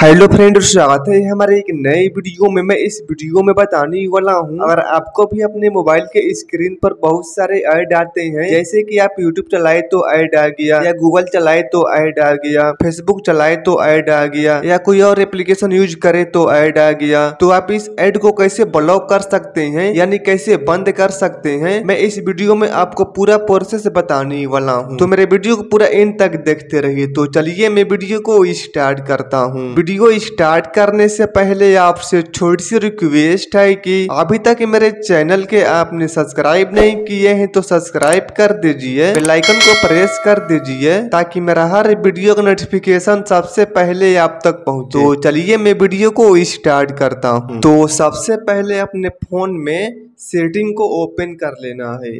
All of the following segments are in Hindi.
हेलो फ्रेंड स्वागत है हमारे एक नए वीडियो में मैं इस वीडियो में बताने वाला हूँ अगर आपको भी अपने मोबाइल के स्क्रीन पर बहुत सारे ऐड आते हैं जैसे कि आप यूट्यूब चलाए तो ऐड आ गया या गूगल चलाए तो ऐड आ गया फेसबुक चलाए तो ऐड आ गया या कोई और एप्लीकेशन यूज करे तो ऐड आ गया तो आप इस एड को कैसे ब्लॉक कर सकते हैं यानी कैसे बंद कर सकते हैं मैं इस वीडियो में आपको पूरा प्रोसेस बताने वाला हूँ तो मेरे वीडियो को पूरा एंड तक देखते रहिए तो चलिए मैं वीडियो को स्टार्ट करता हूँ वीडियो स्टार्ट करने से पहले आपसे छोटी सी रिक्वेस्ट है कि अभी तक मेरे चैनल के आपने सब्सक्राइब नहीं किए हैं तो सब्सक्राइब कर दीजिए बेल आइकन को प्रेस कर दीजिए ताकि मेरा हर वीडियो का नोटिफिकेशन सबसे पहले आप तक पहुंचे तो चलिए मैं वीडियो को स्टार्ट करता हूँ हम्म। तो सबसे पहले अपने फोन में सेटिंग को ओपन कर लेना है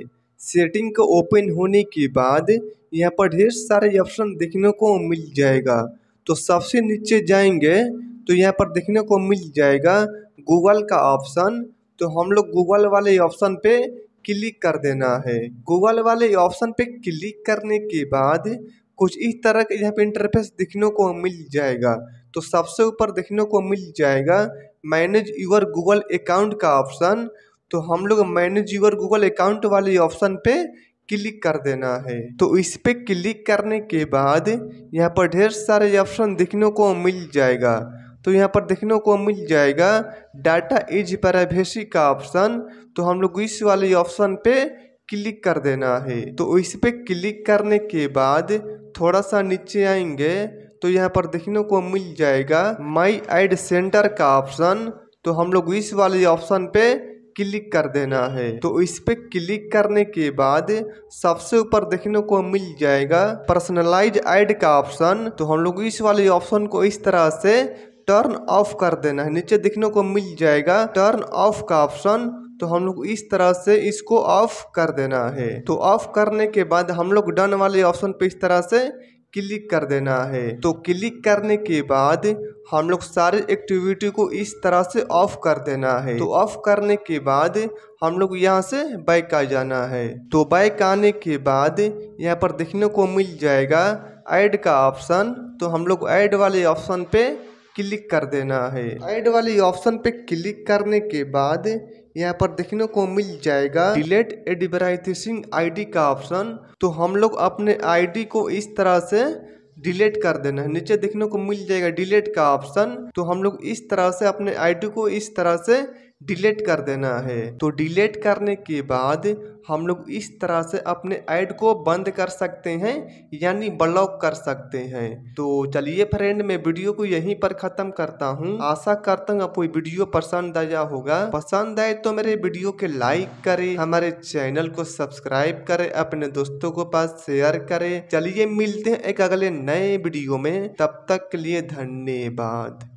सेटिंग को ओपन होने के बाद यहाँ पर ढेर सारे ऑप्शन देखने को मिल जाएगा तो सबसे नीचे जाएंगे तो यहाँ पर देखने को मिल जाएगा गूगल का ऑप्शन तो हम लोग गूगल वाले ऑप्शन पे क्लिक कर देना है गूगल वाले ऑप्शन पे क्लिक करने के बाद कुछ इस तरह का यहाँ पे इंटरफेस देखने को मिल जाएगा तो सबसे ऊपर देखने को मिल जाएगा मैनेज यूर गूगल अकाउंट का ऑप्शन तो हम लोग मैनेज यूर गूगल अकाउंट वाले ऑप्शन पे क्लिक कर देना है तो इस पर क्लिक करने के बाद यहाँ पर ढेर सारे ऑप्शन देखने को मिल जाएगा तो यहाँ पर देखने को मिल जाएगा डाटा इज प्राइवेसी का ऑप्शन तो हम लोग इस वाले ऑप्शन पे क्लिक कर देना है तो इस पर क्लिक करने के बाद थोड़ा सा नीचे आएंगे तो यहाँ पर देखने को मिल जाएगा माई एड सेंटर का ऑप्शन तो हम लोग इस वाले ऑप्शन पे क्लिक कर देना है तो इस पे क्लिक करने के बाद सबसे ऊपर देखने को मिल जाएगा पर्सनलाइज ऐड का ऑप्शन तो हम लोग इस वाले ऑप्शन को इस तरह से टर्न ऑफ कर देना है नीचे देखने को मिल जाएगा टर्न ऑफ का ऑप्शन तो हम लोग इस तरह से इसको ऑफ कर देना है तो ऑफ करने के बाद हम लोग डन वाले ऑप्शन पे इस तरह से क्लिक कर देना है तो क्लिक करने के बाद हम लोग सारे एक्टिविटी को इस तरह से ऑफ कर देना है तो ऑफ करने के बाद हम लोग यहाँ से बाइक आ जाना है तो बाइक आने के बाद यहाँ पर देखने को मिल जाएगा ऐड का ऑप्शन तो हम लोग ऐड वाले ऑप्शन पे क्लिक कर देना है ऐड वाले ऑप्शन पे क्लिक करने के बाद यहाँ पर देखने को मिल जाएगा डिलेट एडवर्टाइजिंग आईडी का ऑप्शन तो हम लोग अपने आईडी को इस तरह से डिलीट कर देना है नीचे देखने को मिल जाएगा डिलीट का ऑप्शन तो हम लोग इस तरह से अपने आईडी को इस तरह से डिलीट कर देना है तो डिलीट करने के बाद हम लोग इस तरह से अपने ऐड को बंद कर सकते हैं यानी ब्लॉक कर सकते हैं तो चलिए फ्रेंड मैं वीडियो को यहीं पर ख़त्म करता हूँ आशा करता हूँ आपको वीडियो पसंद आया होगा पसंद आए तो मेरे वीडियो के लाइक करें हमारे चैनल को सब्सक्राइब करें अपने दोस्तों को पास शेयर करें चलिए मिलते हैं एक अगले नए वीडियो में तब तक के लिए धन्यवाद